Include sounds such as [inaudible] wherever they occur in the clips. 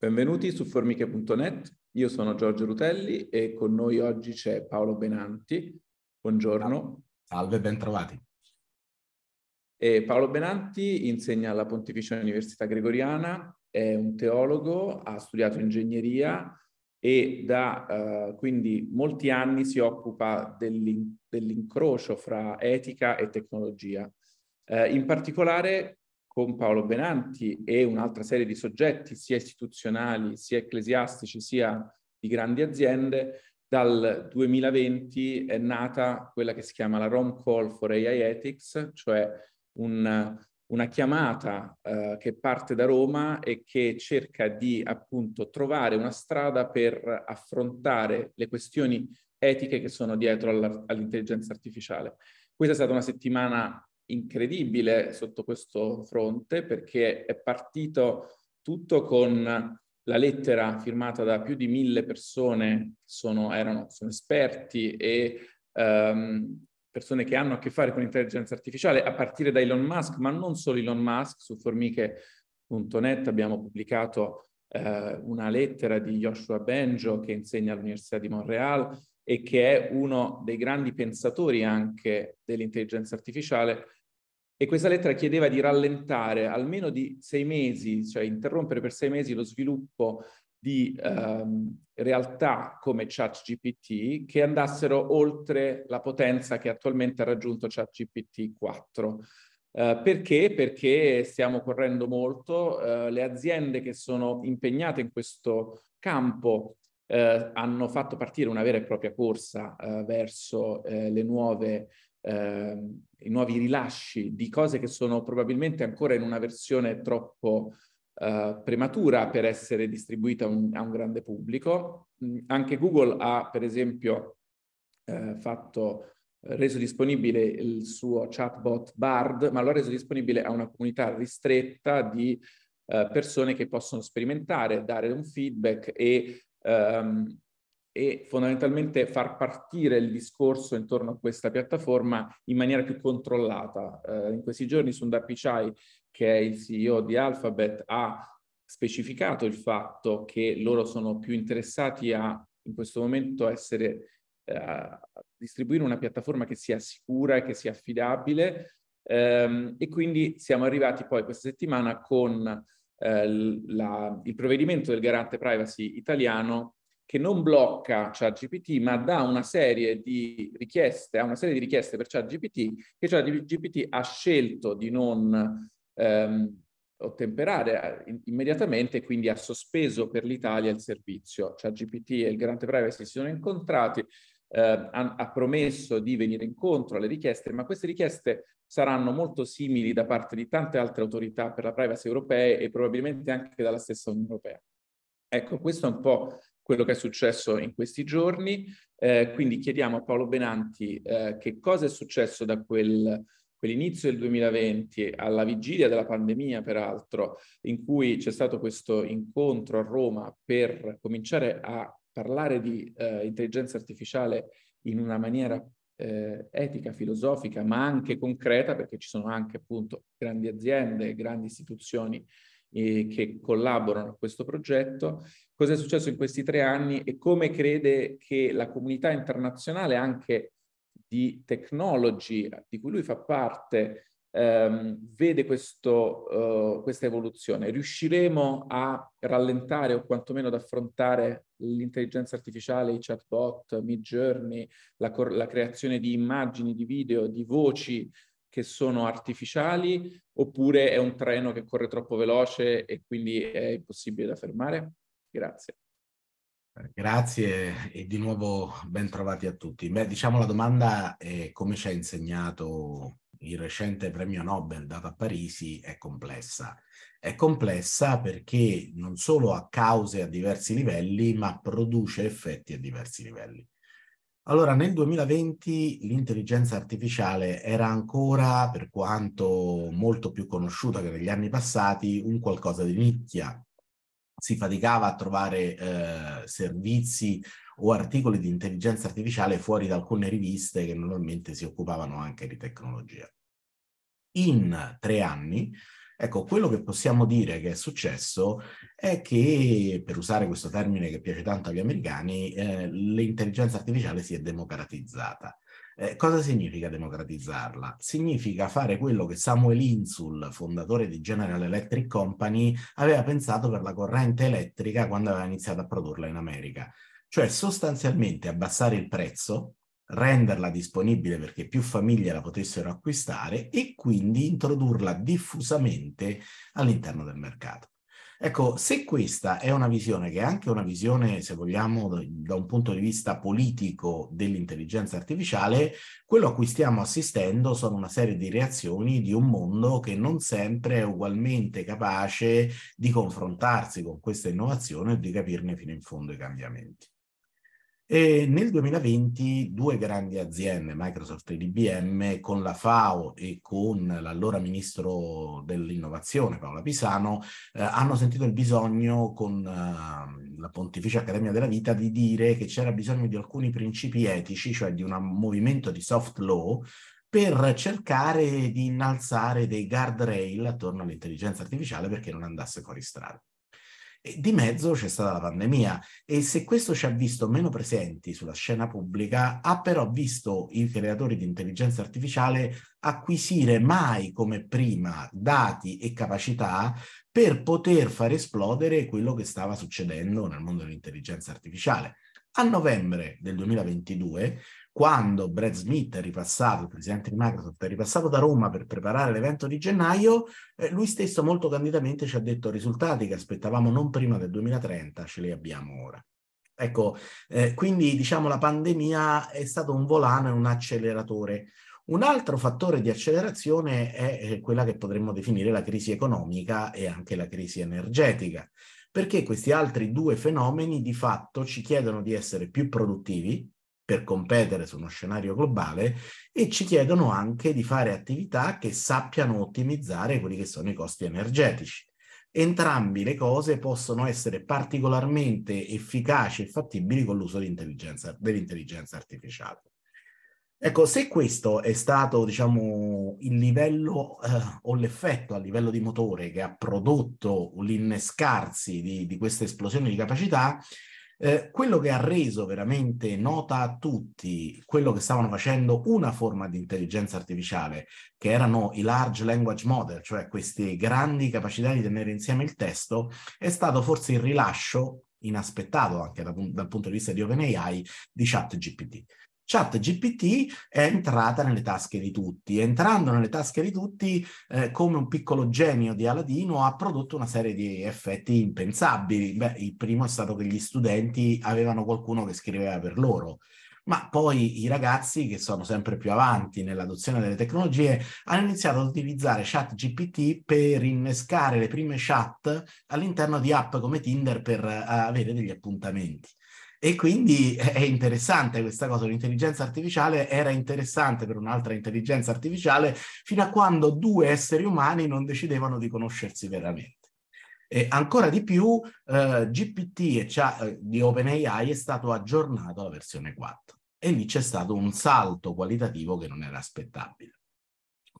Benvenuti su formiche.net, io sono Giorgio Rutelli e con noi oggi c'è Paolo Benanti. Buongiorno. Salve, bentrovati. E Paolo Benanti insegna alla Pontificia Università Gregoriana, è un teologo, ha studiato ingegneria e da eh, quindi molti anni si occupa dell'in- dell'incrocio fra etica e tecnologia. Eh, in particolare con Paolo Benanti e un'altra serie di soggetti, sia istituzionali, sia ecclesiastici, sia di grandi aziende, dal 2020 è nata quella che si chiama la ROM Call for AI Ethics, cioè un, una chiamata eh, che parte da Roma e che cerca di appunto trovare una strada per affrontare le questioni etiche che sono dietro all'intelligenza artificiale. Questa è stata una settimana incredibile sotto questo fronte perché è partito tutto con la lettera firmata da più di mille persone che sono, erano, sono esperti e ehm, persone che hanno a che fare con l'intelligenza artificiale, a partire da Elon Musk, ma non solo Elon Musk, su formiche.net abbiamo pubblicato eh, una lettera di Joshua Benjo che insegna all'Università di Montreal e che è uno dei grandi pensatori anche dell'intelligenza artificiale e questa lettera chiedeva di rallentare almeno di sei mesi, cioè interrompere per sei mesi lo sviluppo di ehm, realtà come ChatGPT che andassero oltre la potenza che attualmente ha raggiunto ChatGPT 4. Eh, perché? Perché stiamo correndo molto, eh, le aziende che sono impegnate in questo campo eh, hanno fatto partire una vera e propria corsa eh, verso eh, le nuove eh, i nuovi rilasci di cose che sono probabilmente ancora in una versione troppo eh, prematura per essere distribuita un, a un grande pubblico. Mm, anche Google ha, per esempio, eh, fatto reso disponibile il suo chatbot Bard, ma lo ha reso disponibile a una comunità ristretta di eh, persone che possono sperimentare, dare un feedback e ehm, e fondamentalmente far partire il discorso intorno a questa piattaforma in maniera più controllata. Eh, in questi giorni Sundar Pichai, che è il CEO di Alphabet, ha specificato il fatto che loro sono più interessati a in questo momento essere eh, distribuire una piattaforma che sia sicura e che sia affidabile ehm, e quindi siamo arrivati poi questa settimana con eh, la, il provvedimento del garante privacy italiano che non blocca ChatGPT, ma dà una serie di richieste, ha una serie di richieste per ChatGPT che ChatGPT ha scelto di non ehm, ottemperare eh, immediatamente, quindi ha sospeso per l'Italia il servizio. ChatGPT e il garante privacy si sono incontrati, eh, ha, ha promesso di venire incontro alle richieste, ma queste richieste saranno molto simili da parte di tante altre autorità per la privacy europee e probabilmente anche dalla stessa Unione Europea. Ecco, questo è un po' quello che è successo in questi giorni. Eh, quindi chiediamo a Paolo Benanti eh, che cosa è successo da quel, quell'inizio del 2020 alla vigilia della pandemia, peraltro, in cui c'è stato questo incontro a Roma per cominciare a parlare di eh, intelligenza artificiale in una maniera eh, etica, filosofica, ma anche concreta, perché ci sono anche appunto grandi aziende, grandi istituzioni eh, che collaborano a questo progetto, cosa è successo in questi tre anni e come crede che la comunità internazionale anche di technology di cui lui fa parte ehm, vede questo, eh, questa evoluzione. Riusciremo a rallentare o quantomeno ad affrontare l'intelligenza artificiale, i chatbot, mid journey, la, la creazione di immagini, di video, di voci che sono artificiali oppure è un treno che corre troppo veloce e quindi è impossibile da fermare? Grazie. Eh, grazie e di nuovo ben trovati a tutti. Beh, diciamo la domanda è come ci ha insegnato il recente premio Nobel dato a Parisi è complessa. È complessa perché non solo ha cause a diversi livelli, ma produce effetti a diversi livelli. Allora, nel 2020 l'intelligenza artificiale era ancora, per quanto molto più conosciuta che negli anni passati, un qualcosa di nicchia. Si faticava a trovare eh, servizi o articoli di intelligenza artificiale fuori da alcune riviste che normalmente si occupavano anche di tecnologia. In tre anni Ecco, quello che possiamo dire che è successo è che, per usare questo termine che piace tanto agli americani, eh, l'intelligenza artificiale si è democratizzata. Eh, cosa significa democratizzarla? Significa fare quello che Samuel Insul, fondatore di General Electric Company, aveva pensato per la corrente elettrica quando aveva iniziato a produrla in America. Cioè sostanzialmente abbassare il prezzo renderla disponibile perché più famiglie la potessero acquistare e quindi introdurla diffusamente all'interno del mercato. Ecco, se questa è una visione che è anche una visione, se vogliamo, da un punto di vista politico dell'intelligenza artificiale, quello a cui stiamo assistendo sono una serie di reazioni di un mondo che non sempre è ugualmente capace di confrontarsi con questa innovazione e di capirne fino in fondo i cambiamenti. E nel 2020 due grandi aziende, Microsoft e IBM, con la FAO e con l'allora ministro dell'innovazione Paola Pisano, eh, hanno sentito il bisogno con eh, la Pontificia Accademia della Vita di dire che c'era bisogno di alcuni principi etici, cioè di un movimento di soft law per cercare di innalzare dei guardrail attorno all'intelligenza artificiale perché non andasse fuori strada di mezzo c'è stata la pandemia e se questo ci ha visto meno presenti sulla scena pubblica, ha però visto i creatori di intelligenza artificiale acquisire mai come prima dati e capacità per poter far esplodere quello che stava succedendo nel mondo dell'intelligenza artificiale. A novembre del 2022 quando Brad Smith è ripassato, il presidente di Microsoft, è ripassato da Roma per preparare l'evento di gennaio, eh, lui stesso molto candidamente ci ha detto risultati che aspettavamo non prima del 2030, ce li abbiamo ora. Ecco, eh, quindi diciamo la pandemia è stato un volano e un acceleratore. Un altro fattore di accelerazione è quella che potremmo definire la crisi economica e anche la crisi energetica, perché questi altri due fenomeni di fatto ci chiedono di essere più produttivi, per competere su uno scenario globale e ci chiedono anche di fare attività che sappiano ottimizzare quelli che sono i costi energetici. Entrambi le cose possono essere particolarmente efficaci e fattibili con l'uso dell'intelligenza artificiale. Ecco, se questo è stato, diciamo, il livello eh, o l'effetto a livello di motore che ha prodotto l'innescarsi di, di questa esplosione di capacità, eh, quello che ha reso veramente nota a tutti quello che stavano facendo una forma di intelligenza artificiale, che erano i large language model, cioè queste grandi capacità di tenere insieme il testo, è stato forse il rilascio inaspettato anche da, dal punto di vista di OpenAI di ChatGPT. Chat GPT è entrata nelle tasche di tutti. Entrando nelle tasche di tutti, eh, come un piccolo genio di Aladino, ha prodotto una serie di effetti impensabili. Beh, il primo è stato che gli studenti avevano qualcuno che scriveva per loro ma poi i ragazzi che sono sempre più avanti nell'adozione delle tecnologie hanno iniziato ad utilizzare chat GPT per innescare le prime chat all'interno di app come Tinder per eh, avere degli appuntamenti. E quindi è interessante questa cosa, l'intelligenza artificiale era interessante per un'altra intelligenza artificiale fino a quando due esseri umani non decidevano di conoscersi veramente. E ancora di più, eh, GPT e, cioè, eh, di OpenAI è stato aggiornato alla versione 4 e lì c'è stato un salto qualitativo che non era aspettabile.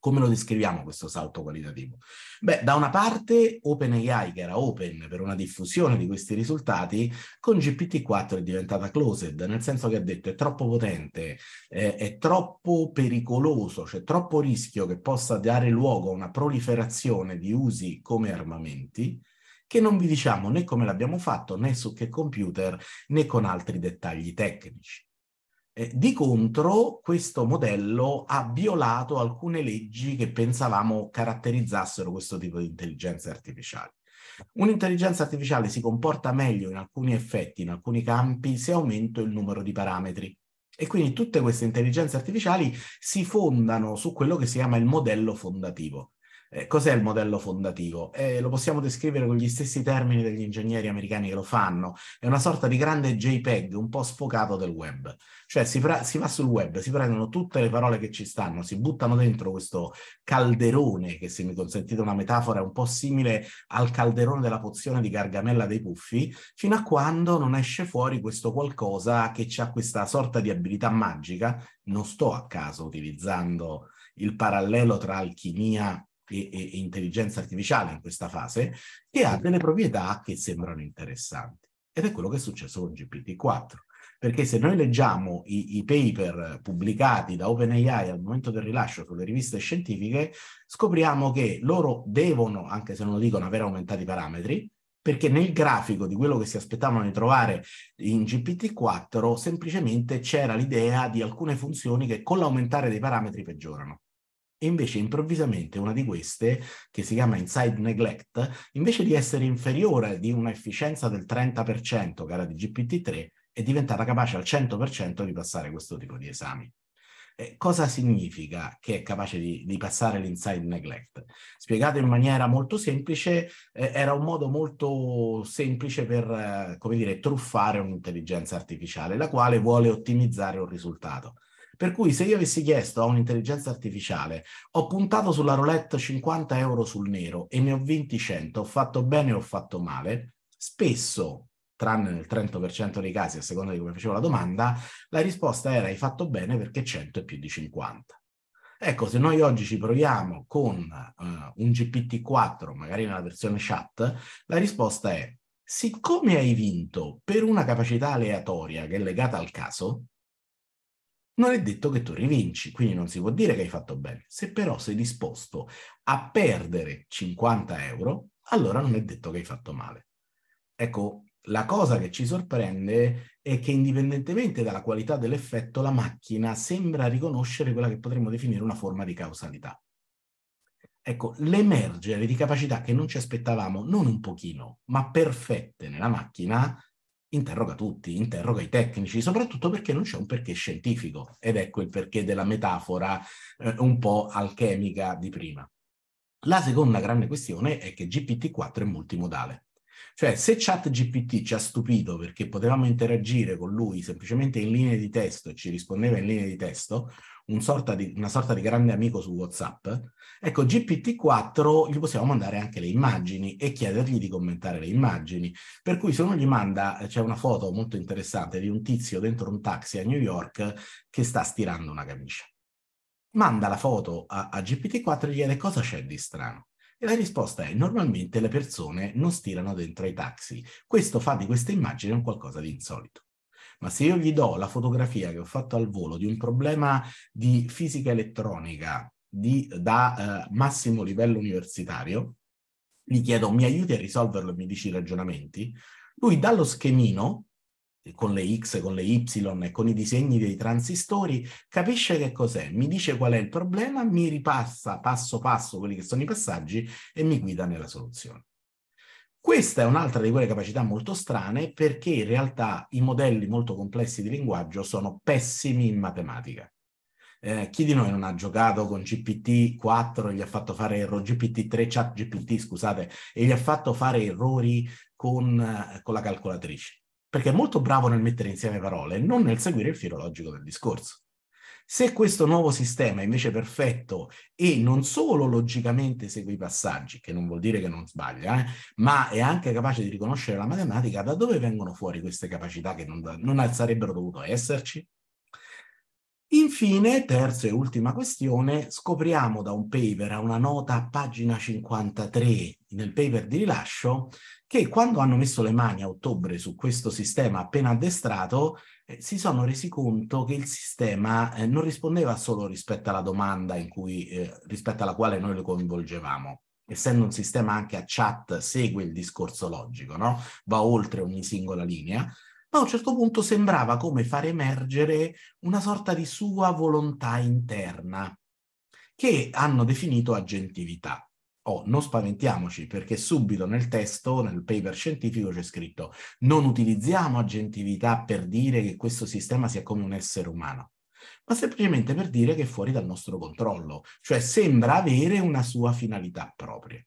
Come lo descriviamo questo salto qualitativo? Beh, da una parte OpenAI, che era open per una diffusione di questi risultati, con GPT-4 è diventata closed, nel senso che ha detto è troppo potente, eh, è troppo pericoloso, c'è cioè, troppo rischio che possa dare luogo a una proliferazione di usi come armamenti, che non vi diciamo né come l'abbiamo fatto, né su che computer, né con altri dettagli tecnici. Eh, di contro, questo modello ha violato alcune leggi che pensavamo caratterizzassero questo tipo di intelligenza artificiale. Un'intelligenza artificiale si comporta meglio in alcuni effetti, in alcuni campi, se aumento il numero di parametri. E quindi tutte queste intelligenze artificiali si fondano su quello che si chiama il modello fondativo. Eh, cos'è il modello fondativo? Eh, lo possiamo descrivere con gli stessi termini degli ingegneri americani che lo fanno. È una sorta di grande JPEG, un po' sfocato del web. Cioè si, pre- si va sul web, si prendono tutte le parole che ci stanno, si buttano dentro questo calderone, che se mi consentite una metafora è un po' simile al calderone della pozione di Gargamella dei Puffi, fino a quando non esce fuori questo qualcosa che ha questa sorta di abilità magica. Non sto a caso utilizzando il parallelo tra alchimia e, e, intelligenza artificiale in questa fase, che ha delle proprietà che sembrano interessanti. Ed è quello che è successo con GPT-4. Perché se noi leggiamo i, i paper pubblicati da OpenAI al momento del rilascio sulle riviste scientifiche, scopriamo che loro devono, anche se non lo dicono, aver aumentato i parametri, perché nel grafico di quello che si aspettavano di trovare in GPT-4 semplicemente c'era l'idea di alcune funzioni che con l'aumentare dei parametri peggiorano. E invece improvvisamente una di queste, che si chiama Inside Neglect, invece di essere inferiore di un'efficienza del 30%, che era di GPT-3, è diventata capace al 100% di passare questo tipo di esami. Eh, cosa significa che è capace di, di, passare l'inside neglect? Spiegato in maniera molto semplice, eh, era un modo molto semplice per, eh, come dire, truffare un'intelligenza artificiale, la quale vuole ottimizzare un risultato. Per cui se io avessi chiesto a un'intelligenza artificiale, ho puntato sulla roulette 50 euro sul nero e ne ho vinti 100, ho fatto bene o ho fatto male, spesso tranne nel 30% dei casi, a seconda di come facevo la domanda, la risposta era hai fatto bene perché 100 è più di 50. Ecco, se noi oggi ci proviamo con uh, un GPT-4, magari nella versione chat, la risposta è siccome hai vinto per una capacità aleatoria che è legata al caso, non è detto che tu rivinci, quindi non si può dire che hai fatto bene. Se però sei disposto a perdere 50 euro, allora non è detto che hai fatto male. Ecco, la cosa che ci sorprende è che indipendentemente dalla qualità dell'effetto, la macchina sembra riconoscere quella che potremmo definire una forma di causalità. Ecco, l'emergere di capacità che non ci aspettavamo, non un pochino, ma perfette nella macchina, interroga tutti, interroga i tecnici, soprattutto perché non c'è un perché scientifico ed ecco il perché della metafora eh, un po' alchemica di prima. La seconda grande questione è che GPT-4 è multimodale. Cioè, se ChatGPT ci ha stupito perché potevamo interagire con lui semplicemente in linee di testo e ci rispondeva in linee di testo, un sorta di, una sorta di grande amico su WhatsApp, ecco, GPT-4 gli possiamo mandare anche le immagini e chiedergli di commentare le immagini. Per cui se uno gli manda, eh, c'è una foto molto interessante di un tizio dentro un taxi a New York che sta stirando una camicia. Manda la foto a, a GPT-4 e gli chiede cosa c'è di strano. E la risposta è normalmente le persone non stirano dentro i taxi. Questo fa di questa immagine un qualcosa di insolito ma se io gli do la fotografia che ho fatto al volo di un problema di fisica elettronica di, da eh, massimo livello universitario, gli chiedo mi aiuti a risolverlo e mi dici i ragionamenti, lui dallo schemino eh, con le X, con le Y e con i disegni dei transistori, capisce che cos'è, mi dice qual è il problema, mi ripassa passo passo quelli che sono i passaggi e mi guida nella soluzione. Questa è un'altra di quelle capacità molto strane perché in realtà i modelli molto complessi di linguaggio sono pessimi in matematica. Eh, chi di noi non ha giocato con GPT-4 e gli ha fatto fare errori, GPT-3, chat GPT, scusate, e gli ha fatto fare errori con, eh, con la calcolatrice? Perché è molto bravo nel mettere insieme parole, non nel seguire il filo logico del discorso. Se questo nuovo sistema è invece perfetto e non solo logicamente segue i passaggi, che non vuol dire che non sbaglia, eh, ma è anche capace di riconoscere la matematica, da dove vengono fuori queste capacità che non, non sarebbero dovute esserci? Infine, terza e ultima questione, scopriamo da un paper, a una nota a pagina 53 nel paper di rilascio, che quando hanno messo le mani a ottobre su questo sistema appena addestrato, eh, si sono resi conto che il sistema eh, non rispondeva solo rispetto alla domanda in cui, eh, rispetto alla quale noi lo coinvolgevamo. Essendo un sistema anche a chat, segue il discorso logico, no? va oltre ogni singola linea, ma a un certo punto sembrava come far emergere una sorta di sua volontà interna, che hanno definito agentività. Oh, non spaventiamoci perché subito nel testo, nel paper scientifico c'è scritto non utilizziamo agentività per dire che questo sistema sia come un essere umano, ma semplicemente per dire che è fuori dal nostro controllo, cioè sembra avere una sua finalità propria.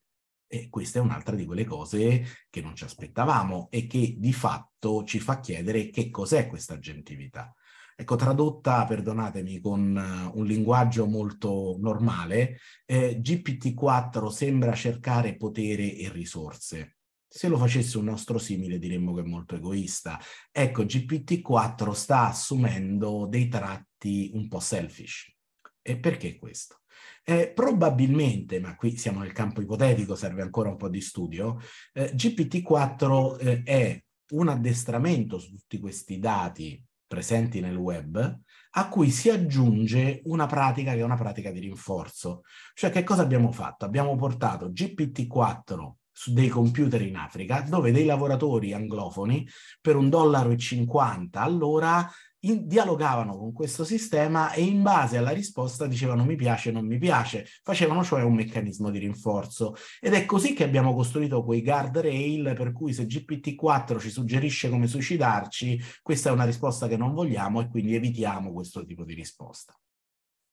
E questa è un'altra di quelle cose che non ci aspettavamo e che di fatto ci fa chiedere che cos'è questa gentilità. Ecco, tradotta, perdonatemi, con eh, un linguaggio molto normale, eh, GPT-4 sembra cercare potere e risorse. Se lo facesse un nostro simile diremmo che è molto egoista. Ecco, GPT-4 sta assumendo dei tratti un po' selfish. E perché questo? Eh, probabilmente, ma qui siamo nel campo ipotetico, serve ancora un po' di studio, eh, GPT-4 eh, è un addestramento su tutti questi dati presenti nel web, a cui si aggiunge una pratica che è una pratica di rinforzo. Cioè che cosa abbiamo fatto? Abbiamo portato GPT-4 su dei computer in Africa, dove dei lavoratori anglofoni per un dollaro e 50 all'ora in, dialogavano con questo sistema e in base alla risposta dicevano mi piace, non mi piace, facevano cioè un meccanismo di rinforzo. Ed è così che abbiamo costruito quei guardrail per cui se GPT-4 ci suggerisce come suicidarci, questa è una risposta che non vogliamo e quindi evitiamo questo tipo di risposta.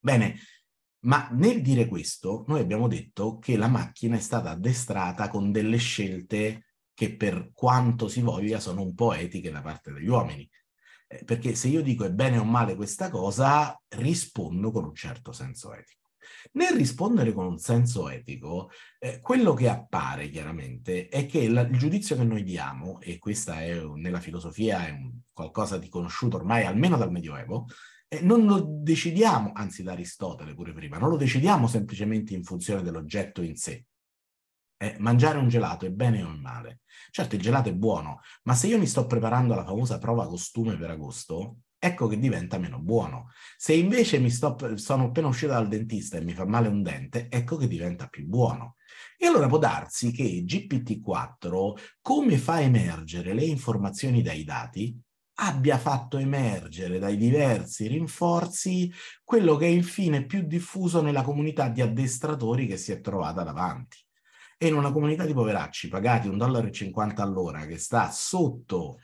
Bene, ma nel dire questo noi abbiamo detto che la macchina è stata addestrata con delle scelte che per quanto si voglia sono un po' etiche da parte degli uomini eh, perché se io dico è bene o male questa cosa, rispondo con un certo senso etico. Nel rispondere con un senso etico, eh, quello che appare chiaramente è che la, il giudizio che noi diamo, e questa è nella filosofia è un, qualcosa di conosciuto ormai almeno dal Medioevo, eh, non lo decidiamo, anzi da Aristotele pure prima, non lo decidiamo semplicemente in funzione dell'oggetto in sé, eh, mangiare un gelato è bene o è male? Certo, il gelato è buono, ma se io mi sto preparando la famosa prova costume per agosto, ecco che diventa meno buono. Se invece mi sto, sono appena uscito dal dentista e mi fa male un dente, ecco che diventa più buono. E allora può darsi che GPT-4, come fa emergere le informazioni dai dati, abbia fatto emergere dai diversi rinforzi quello che è infine più diffuso nella comunità di addestratori che si è trovata davanti e in una comunità di poveracci pagati 1,50 dollaro all'ora che sta sotto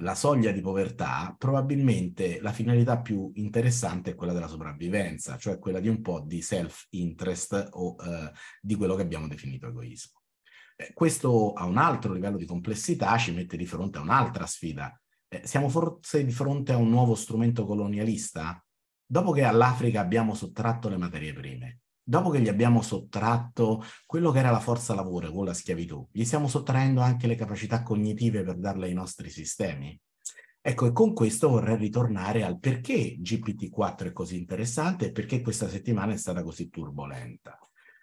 la soglia di povertà, probabilmente la finalità più interessante è quella della sopravvivenza, cioè quella di un po' di self-interest o eh, di quello che abbiamo definito egoismo. Eh, questo a un altro livello di complessità ci mette di fronte a un'altra sfida. Eh, siamo forse di fronte a un nuovo strumento colonialista? Dopo che all'Africa abbiamo sottratto le materie prime, dopo che gli abbiamo sottratto quello che era la forza lavoro con la schiavitù, gli stiamo sottraendo anche le capacità cognitive per darle ai nostri sistemi. Ecco, e con questo vorrei ritornare al perché GPT-4 è così interessante e perché questa settimana è stata così turbolenta.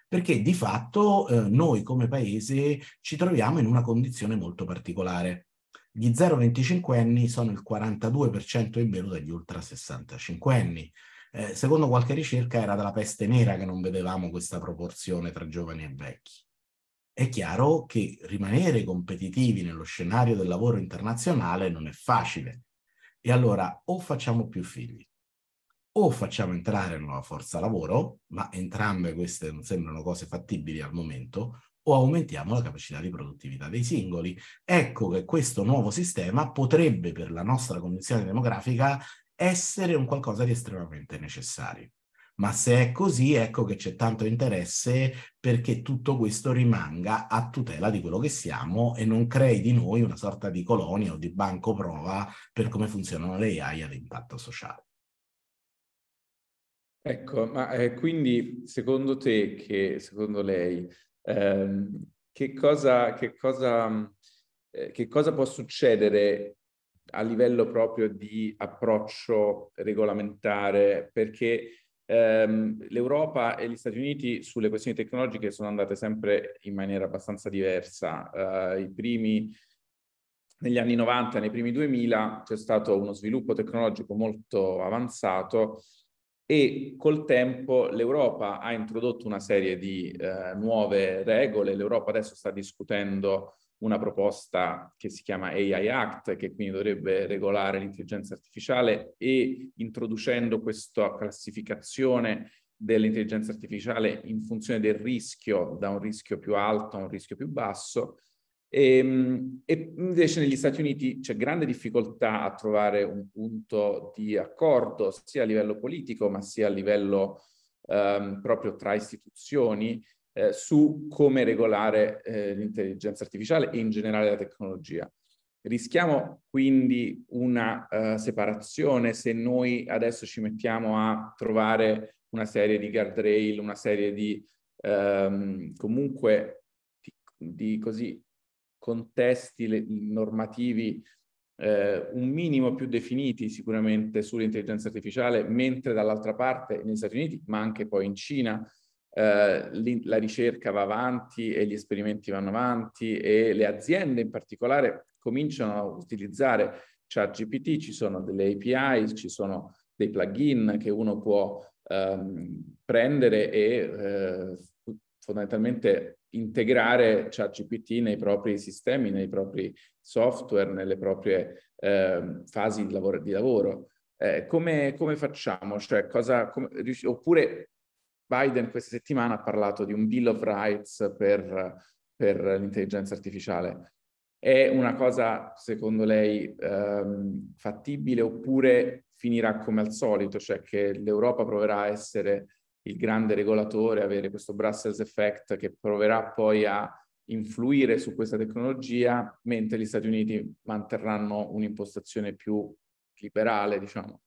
Perché di fatto eh, noi come paese ci troviamo in una condizione molto particolare. Gli 0-25 anni sono il 42% in meno degli ultra 65 anni eh, secondo qualche ricerca era dalla peste nera che non vedevamo questa proporzione tra giovani e vecchi. È chiaro che rimanere competitivi nello scenario del lavoro internazionale non è facile. E allora o facciamo più figli, o facciamo entrare nuova forza lavoro, ma entrambe queste non sembrano cose fattibili al momento, o aumentiamo la capacità di produttività dei singoli. Ecco che questo nuovo sistema potrebbe per la nostra condizione demografica essere un qualcosa di estremamente necessario. Ma se è così, ecco che c'è tanto interesse perché tutto questo rimanga a tutela di quello che siamo e non crei di noi una sorta di colonia o di banco prova per come funzionano le AI ad impatto sociale. Ecco, ma eh, quindi secondo te, che, secondo lei, ehm, che cosa, che cosa, eh, che cosa può succedere a livello proprio di approccio regolamentare, perché ehm, l'Europa e gli Stati Uniti sulle questioni tecnologiche sono andate sempre in maniera abbastanza diversa. Eh, I primi negli anni 90 nei primi 2000 c'è stato uno sviluppo tecnologico molto avanzato e col tempo l'Europa ha introdotto una serie di eh, nuove regole, l'Europa adesso sta discutendo una proposta che si chiama AI Act, che quindi dovrebbe regolare l'intelligenza artificiale e introducendo questa classificazione dell'intelligenza artificiale in funzione del rischio, da un rischio più alto a un rischio più basso. E, ehm, e invece negli Stati Uniti c'è grande difficoltà a trovare un punto di accordo sia a livello politico ma sia a livello ehm, proprio tra istituzioni eh, su come regolare eh, l'intelligenza artificiale e in generale la tecnologia. Rischiamo quindi una uh, separazione se noi adesso ci mettiamo a trovare una serie di guardrail, una serie di um, comunque di, di, così contesti le, normativi eh, un minimo più definiti sicuramente sull'intelligenza artificiale, mentre dall'altra parte negli Stati Uniti, ma anche poi in Cina, eh, la ricerca va avanti e gli esperimenti vanno avanti e le aziende in particolare cominciano a utilizzare ChatGPT, cioè ci sono delle API, ci sono dei plugin che uno può ehm, prendere e eh, fondamentalmente integrare ChatGPT nei propri sistemi, nei propri software, nelle proprie eh, fasi di lavoro. Di lavoro. Eh, come, come, facciamo? Cioè, cosa, come, oppure Biden questa settimana ha parlato di un Bill of Rights per, per l'intelligenza artificiale. È una cosa, secondo lei, ehm, fattibile oppure finirà come al solito, cioè che l'Europa proverà a essere il grande regolatore, avere questo Brussels effect che proverà poi a influire su questa tecnologia, mentre gli Stati Uniti manterranno un'impostazione più liberale, diciamo.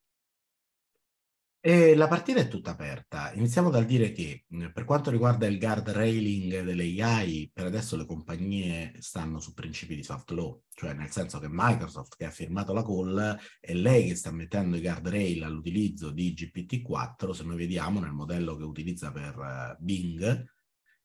E eh, la partita è tutta aperta. Iniziamo dal dire che mhmm, per quanto riguarda il guard railing AI, per adesso le compagnie stanno su principi di soft law, cioè nel senso che Microsoft che ha firmato la call è lei che sta mettendo i guard rail all'utilizzo di GPT-4, se noi vediamo nel modello che utilizza per eh, Bing,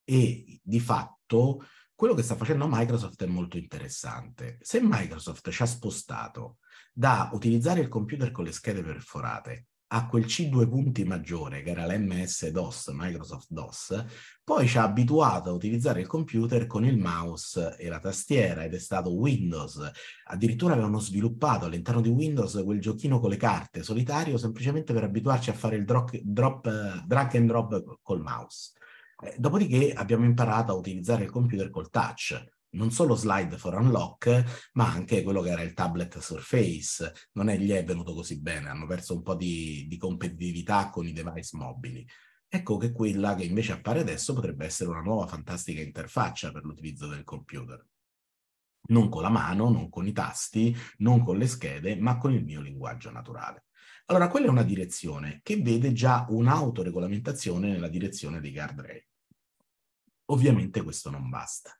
e di fatto quello che sta facendo Microsoft è molto interessante. Se Microsoft ci ha spostato da utilizzare il computer con le schede perforate ha quel C2 punti maggiore, che era l'MS DOS, Microsoft DOS, poi ci ha abituato a utilizzare il computer con il mouse e la tastiera ed è stato Windows. Addirittura avevano sviluppato all'interno di Windows quel giochino con le carte solitario semplicemente per abituarci a fare il drop, drop, drag and drop col mouse. Eh, dopodiché abbiamo imparato a utilizzare il computer col touch non solo slide for unlock, ma anche quello che era il tablet Surface. Non è, gli è venuto così bene, hanno perso un po' di, di competitività con i device mobili. Ecco che quella che invece appare adesso potrebbe essere una nuova fantastica interfaccia per l'utilizzo del computer. Non con la mano, non con i tasti, non con le schede, ma con il mio linguaggio naturale. Allora, quella è una direzione che vede già un'autoregolamentazione nella direzione dei guardrail. Ovviamente questo non basta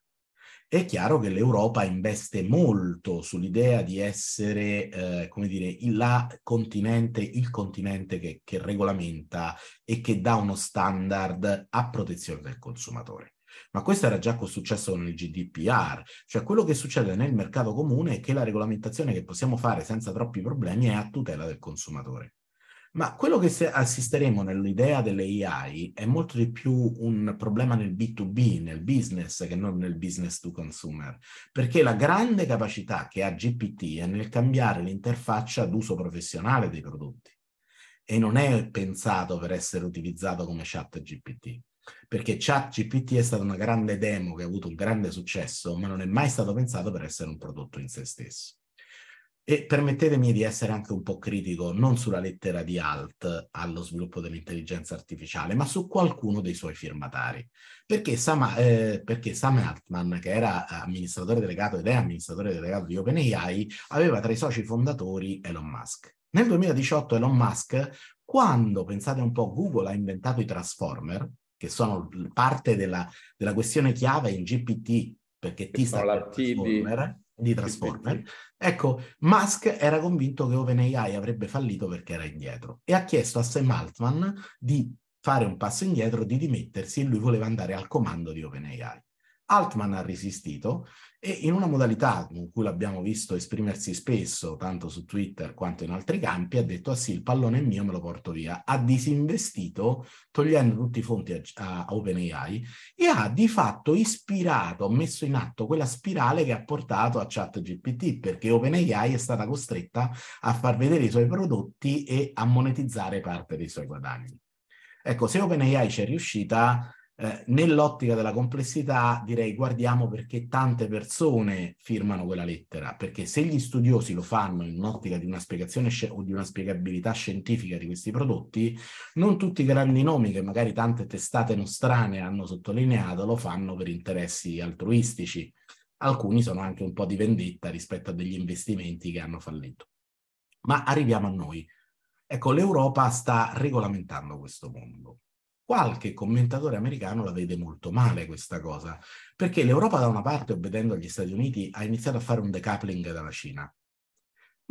è chiaro che l'Europa investe molto sull'idea di essere, eh, come dire, il, continente, il continente che, che, regolamenta e che dà uno standard a protezione del consumatore. Ma questo era già successo con il GDPR, cioè quello che succede nel mercato comune è che la regolamentazione che possiamo fare senza troppi problemi è a tutela del consumatore. Ma quello che assisteremo nell'idea delle AI è molto di più un problema nel B2B, nel business, che non nel business to consumer, perché la grande capacità che ha GPT è nel cambiare l'interfaccia d'uso professionale dei prodotti e non è pensato per essere utilizzato come chat GPT. Perché chat GPT è stata una grande demo che ha avuto un grande successo, ma non è mai stato pensato per essere un prodotto in se stesso. E permettetemi di essere anche un po' critico, non sulla lettera di Alt allo sviluppo dell'intelligenza artificiale, ma su qualcuno dei suoi firmatari. Perché Sam, eh, perché Sam Altman, che era amministratore delegato ed è amministratore delegato di OpenAI, aveva tra i soci fondatori Elon Musk. Nel 2018 Elon Musk, quando, pensate un po', Google ha inventato i Transformer, che sono parte della, della questione chiave in GPT, perché T sta per Transformer, di Transformer. Ecco, Musk era convinto che OpenAI avrebbe fallito perché era indietro e ha chiesto a Sam Altman di fare un passo indietro, di dimettersi e lui voleva andare al comando di OpenAI. Altman ha resistito e in una modalità in cui l'abbiamo visto esprimersi spesso, tanto su Twitter quanto in altri campi, ha detto ah sì, il pallone è mio, me lo porto via. Ha disinvestito, togliendo tutti i fondi a, a OpenAI, e ha di fatto ispirato, messo in atto quella spirale che ha portato a ChatGPT, perché OpenAI è stata costretta a far vedere i suoi prodotti e a monetizzare parte dei suoi guadagni. Ecco, se OpenAI ci è riuscita, eh, nell'ottica della complessità direi guardiamo perché tante persone firmano quella lettera, perché se gli studiosi lo fanno in un'ottica di una spiegazione o di una spiegabilità scientifica di questi prodotti, non tutti i grandi nomi che magari tante testate nostrane hanno sottolineato lo fanno per interessi altruistici. Alcuni sono anche un po' di vendetta rispetto a degli investimenti che hanno fallito. Ma arriviamo a noi. Ecco, l'Europa sta regolamentando questo mondo qualche commentatore americano la vede molto male questa cosa, perché l'Europa da una parte, obbedendo agli Stati Uniti, ha iniziato a fare un decoupling dalla Cina,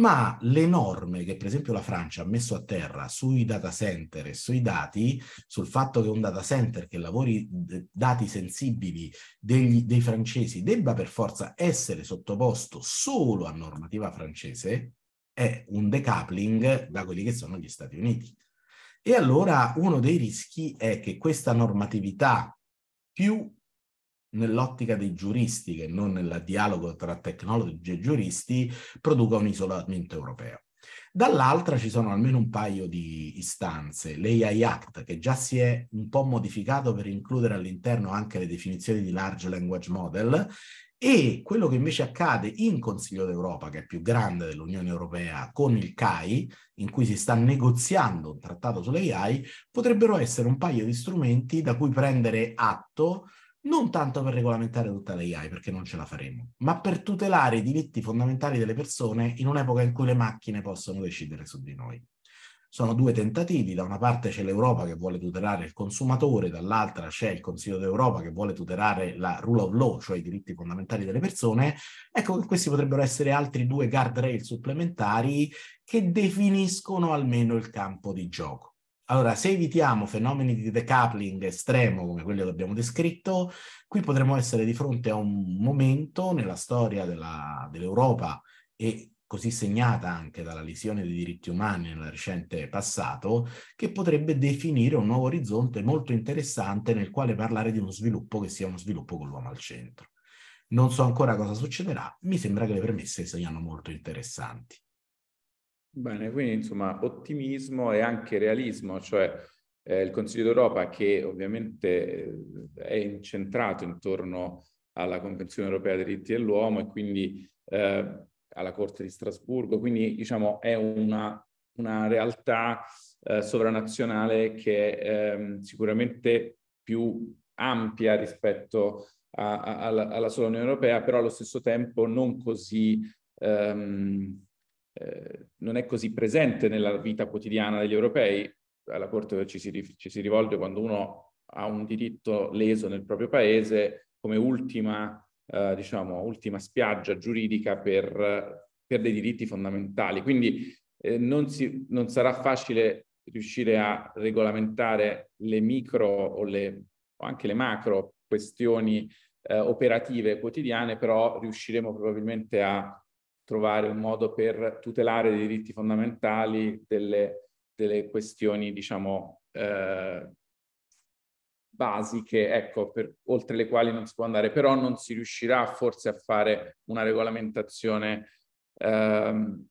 ma le norme che per esempio la Francia ha messo a terra sui data center e sui dati, sul fatto che un data center che lavori dati sensibili degli, dei francesi debba per forza essere sottoposto solo a normativa francese, è un decoupling da quelli che sono gli Stati Uniti. E allora uno dei rischi è che questa normatività, più nell'ottica dei giuristi che non nel dialogo tra tecnologi e giuristi, produca un isolamento europeo. Dall'altra ci sono almeno un paio di istanze, l'AI Act che già si è un po' modificato per includere all'interno anche le definizioni di large language model e quello che invece accade in Consiglio d'Europa, che è più grande dell'Unione Europea, con il CAI, in cui si sta negoziando un trattato sulle AI, potrebbero essere un paio di strumenti da cui prendere atto, non tanto per regolamentare tutta l'AI, perché non ce la faremo, ma per tutelare i diritti fondamentali delle persone in un'epoca in cui le macchine possono decidere su di noi. Sono due tentativi, da una parte c'è l'Europa che vuole tutelare il consumatore, dall'altra c'è il Consiglio d'Europa che vuole tutelare la rule of law, cioè i diritti fondamentali delle persone. Ecco che questi potrebbero essere altri due guardrail supplementari che definiscono almeno il campo di gioco. Allora, se evitiamo fenomeni di decoupling estremo come quello che abbiamo descritto, qui potremmo essere di fronte a un momento nella storia della, dell'Europa e così segnata anche dalla lesione dei diritti umani nel recente passato, che potrebbe definire un nuovo orizzonte molto interessante nel quale parlare di uno sviluppo che sia uno sviluppo con l'uomo al centro. Non so ancora cosa succederà, mi sembra che le premesse siano molto interessanti. Bene, quindi insomma ottimismo e anche realismo, cioè eh, il Consiglio d'Europa che ovviamente eh, è incentrato intorno alla Convenzione europea dei diritti dell'uomo e quindi eh, alla Corte di Strasburgo, quindi diciamo è una, una realtà eh, sovranazionale che è ehm, sicuramente più ampia rispetto a, a, alla, alla, sola Unione Europea, però allo stesso tempo non così... Ehm, eh, non è così presente nella vita quotidiana degli europei, alla Corte ci si, ci si rivolge quando uno ha un diritto leso nel proprio paese, come ultima eh, diciamo, ultima spiaggia giuridica per, per dei diritti fondamentali. Quindi eh, non, si, non sarà facile riuscire a regolamentare le micro o, le, o anche le macro questioni eh, operative quotidiane, però riusciremo probabilmente a trovare un modo per tutelare i diritti fondamentali delle, delle questioni, diciamo, eh, basiche, ecco, per, oltre le quali non si può andare, però non si riuscirà forse a fare una regolamentazione ehm,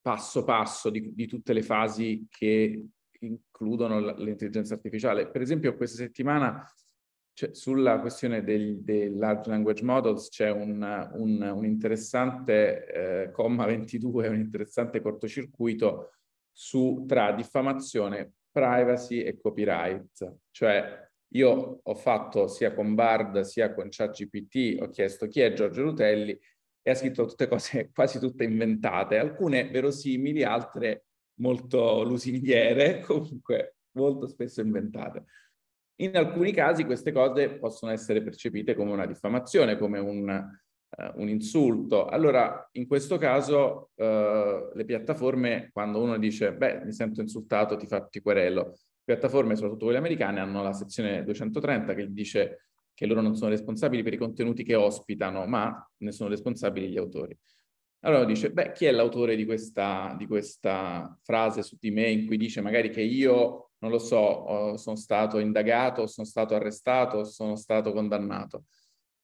passo passo di, di tutte le fasi che includono l'intelligenza artificiale. Per esempio, questa settimana cioè, sulla questione dei, dei, large language models c'è un, un, un interessante eh, comma 22, un interessante cortocircuito su, tra diffamazione, privacy e copyright. Cioè io ho fatto sia con Bard sia con ChatGPT, ho chiesto chi è Giorgio Rutelli e ha scritto tutte cose [laughs] quasi tutte inventate, alcune verosimili, altre molto lusinghiere, [laughs] comunque molto spesso inventate. In alcuni casi queste cose possono essere percepite come una diffamazione, come un, uh, un insulto. Allora, in questo caso, uh, le piattaforme, quando uno dice, beh, mi sento insultato, ti fatti querello, piattaforme, soprattutto quelle americane, hanno la sezione 230 che dice che loro non sono responsabili per i contenuti che ospitano, ma ne sono responsabili gli autori. Allora dice, beh, chi è l'autore di questa, di questa frase su di me in cui dice magari che io, non lo so, sono stato indagato, sono stato arrestato, sono stato condannato?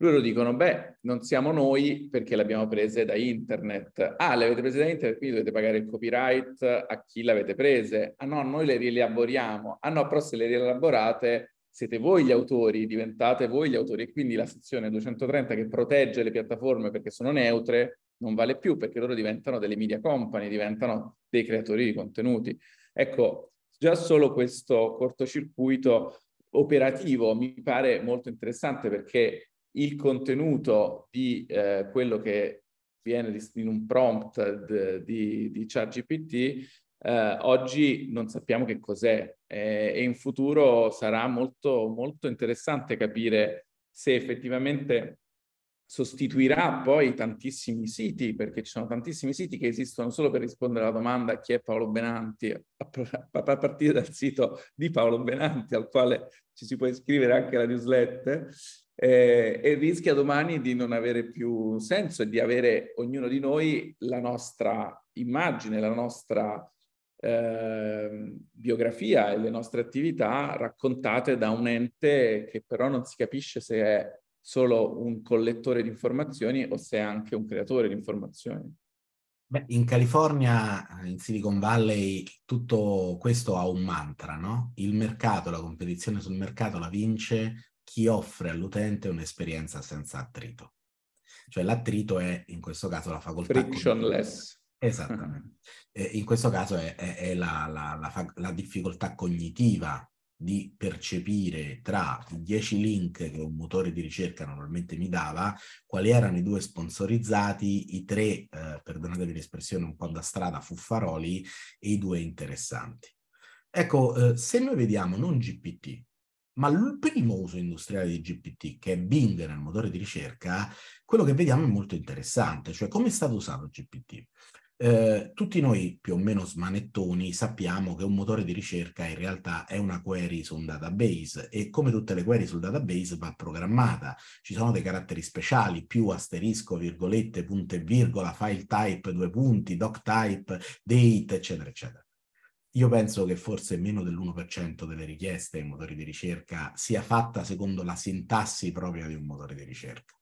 Loro dicono, beh, non siamo noi perché le abbiamo prese da internet. Ah, le avete prese da internet, quindi dovete pagare il copyright a chi le avete prese. Ah no, noi le rielaboriamo. Ah no, però se le rielaborate siete voi gli autori, diventate voi gli autori. E quindi la sezione 230 che protegge le piattaforme perché sono neutre non vale più perché loro diventano delle media company, diventano dei creatori di contenuti. Ecco, già solo questo cortocircuito operativo mi pare molto interessante perché il contenuto di eh, quello che viene in un prompt di, di ChatGPT, eh, oggi non sappiamo che cos'è eh, e in futuro sarà molto, molto interessante capire se effettivamente sostituirà poi tantissimi siti, perché ci sono tantissimi siti che esistono solo per rispondere alla domanda chi è Paolo Benanti, a, partire dal sito di Paolo Benanti al quale ci si può iscrivere anche la newsletter, eh, e rischia domani di non avere più senso e di avere ognuno di noi la nostra immagine, la nostra eh, biografia e le nostre attività raccontate da un ente che però non si capisce se è solo un collettore di informazioni o se è anche un creatore di informazioni. Beh, in California, in Silicon Valley, tutto questo ha un mantra, no? Il mercato, la competizione sul mercato la vince chi offre all'utente un'esperienza senza attrito. Cioè l'attrito è in questo caso la facoltà... Frictionless. Esattamente. Mm-hmm. [laughs] in questo caso è, è, è la, la, la, la difficoltà cognitiva di percepire tra i 10 link che un motore di ricerca normalmente mi dava, quali erano i due sponsorizzati, i tre, eh, perdonatemi l'espressione un po' da strada, fuffaroli e i due interessanti. Ecco, eh, se noi vediamo non GPT, ma il primo uso industriale di GPT, che è Bing nel motore di ricerca, quello che vediamo è molto interessante, cioè come è stato usato GPT. Eh, tutti noi più o meno smanettoni sappiamo che un motore di ricerca in realtà è una query su un database e come tutte le query sul database va programmata. Ci sono dei caratteri speciali, più asterisco, virgolette, punto e virgola, file type, due punti, doc type, date, eccetera, eccetera. Io penso che forse meno dell'1% delle richieste ai motori di ricerca sia fatta secondo la sintassi propria di un motore di ricerca.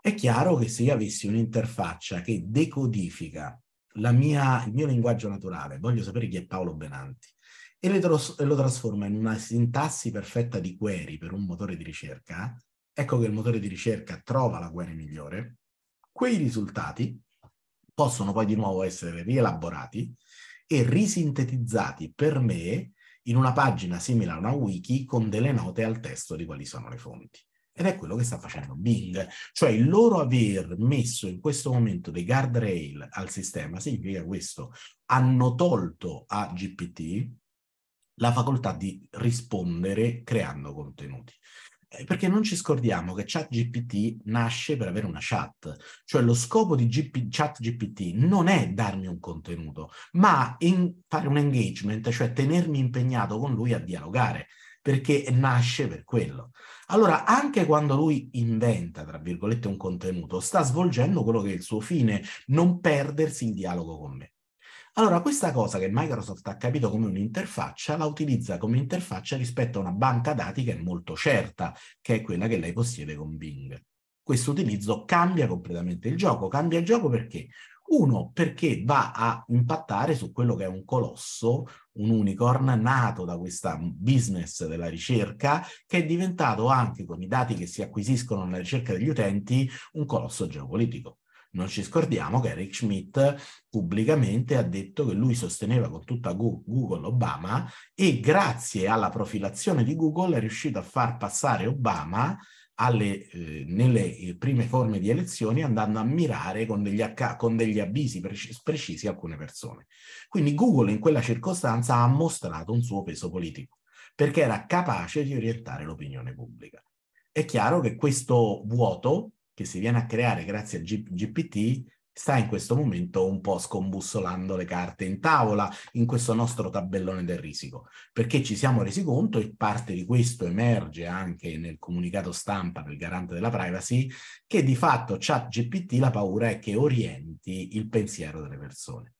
È chiaro che se io avessi un'interfaccia che decodifica mia, il mio linguaggio naturale, voglio sapere chi è Paolo Benanti, e lo, tros- lo trasforma in una sintassi perfetta di query per un motore di ricerca, ecco che il motore di ricerca trova la query migliore, quei risultati possono poi di nuovo essere rielaborati e risintetizzati per me in una pagina simile a una wiki con delle note al testo di quali sono le fonti. Ed è quello che sta facendo Bing. Cioè il loro aver messo in questo momento dei guardrail al sistema significa questo. Hanno tolto a GPT la facoltà di rispondere creando contenuti. Eh, perché non ci scordiamo che ChatGPT nasce per avere una chat, cioè lo scopo di GP, ChatGPT non è darmi un contenuto, ma fare un engagement, cioè tenermi impegnato con lui a dialogare, perché nasce per quello. Allora, anche quando lui inventa, tra virgolette, un contenuto, sta svolgendo quello che è il suo fine, non perdersi il dialogo con me. Allora, questa cosa che Microsoft ha capito come un'interfaccia, la utilizza come interfaccia rispetto a una banca dati che è molto certa, che è quella che lei possiede con Bing. Questo utilizzo cambia completamente il gioco. Cambia il gioco perché? Uno, perché va a impattare su quello che è un colosso, un unicorn nato da questo business della ricerca, che è diventato anche con i dati che si acquisiscono nella ricerca degli utenti, un colosso geopolitico. Non ci scordiamo che Eric Schmidt pubblicamente ha detto che lui sosteneva con tutta Google Obama e grazie alla profilazione di Google è riuscito a far passare Obama alle, eh, nelle eh, prime forme di elezioni andando a mirare con degli, acc- con degli avvisi precis- precisi alcune persone. Quindi Google in quella circostanza ha mostrato un suo peso politico perché era capace di orientare l'opinione pubblica. È chiaro che questo vuoto che si viene a creare grazie a G- GPT sta in questo momento un po' scombussolando le carte in tavola in questo nostro tabellone del risico, perché ci siamo resi conto e parte di questo emerge anche nel comunicato stampa del garante della privacy che di fatto ChatGPT la paura è che orienti il pensiero delle persone.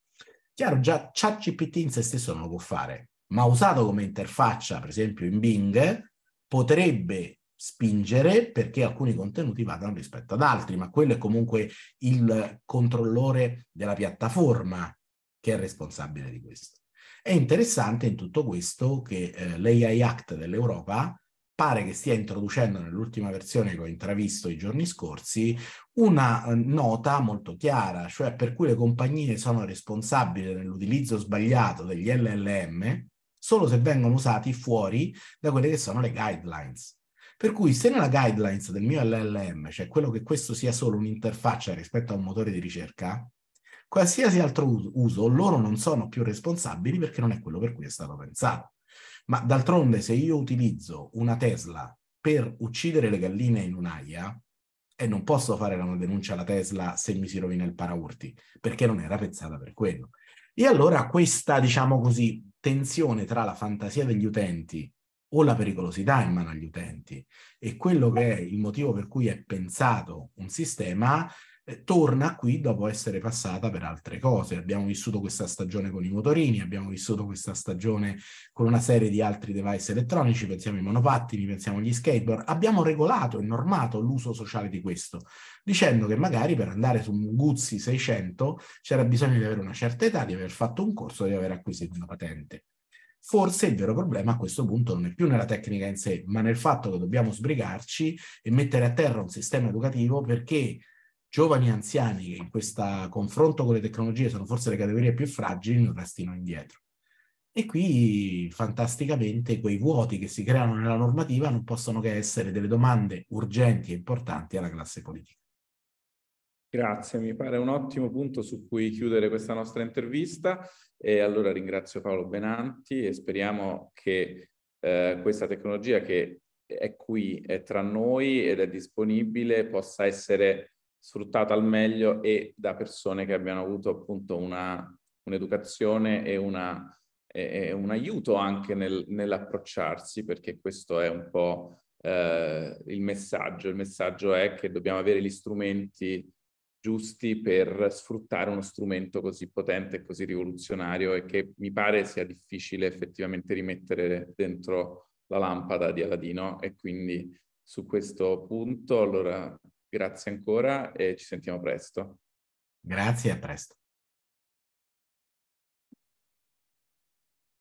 Chiaro, già ChatGPT in se stesso non lo può fare, ma usato come interfaccia, per esempio in Bing, potrebbe spingere perché alcuni contenuti vadano rispetto ad altri, ma quello è comunque il controllore della piattaforma che è responsabile di questo. È interessante in tutto questo che eh, l'AI Act dell'Europa pare che stia introducendo nell'ultima versione che ho intravisto i giorni scorsi una eh, nota molto chiara, cioè per cui le compagnie sono responsabili dell'utilizzo sbagliato degli LLM solo se vengono usati fuori da quelle che sono le guidelines. Per cui se nella guidelines del mio LLM, cioè quello che questo sia solo un'interfaccia rispetto a un motore di ricerca, qualsiasi altro uso loro non sono più responsabili perché non è quello per cui è stato pensato. Ma d'altronde se io utilizzo una Tesla per uccidere le galline in un'aia, e non posso fare una denuncia alla Tesla se mi si rovina il paraurti, perché non era pensata per quello. E allora questa, diciamo così, tensione tra la fantasia degli utenti o la pericolosità in mano agli utenti. E quello che è il motivo per cui è pensato un sistema eh, torna qui dopo essere passata per altre cose. Abbiamo vissuto questa stagione con i motorini, abbiamo vissuto questa stagione con una serie di altri device elettronici, pensiamo ai monopattini, pensiamo agli skateboard. Abbiamo regolato e normato l'uso sociale di questo, dicendo che magari per andare su un Guzzi 600 c'era bisogno di avere una certa età, di aver fatto un corso, di aver acquisito una patente. Forse il vero problema a questo punto non è più nella tecnica in sé, ma nel fatto che dobbiamo sbrigarci e mettere a terra un sistema educativo perché giovani e anziani che in questo confronto con le tecnologie sono forse le categorie più fragili non restino indietro. E qui fantasticamente quei vuoti che si creano nella normativa non possono che essere delle domande urgenti e importanti alla classe politica. Grazie, mi pare un ottimo punto su cui chiudere questa nostra intervista. E allora ringrazio Paolo Benanti e speriamo che eh, questa tecnologia che è qui, è tra noi ed è disponibile, possa essere sfruttata al meglio e da persone che abbiano avuto appunto un'educazione e, una, e, e, un aiuto anche nel, nell'approcciarsi, perché questo è un po' eh, il messaggio. Il messaggio è che dobbiamo avere gli strumenti giusti per sfruttare uno strumento così potente e così rivoluzionario e che mi pare sia difficile effettivamente rimettere dentro la lampada di Aladino e quindi su questo punto allora grazie ancora e ci sentiamo presto. Grazie, a presto.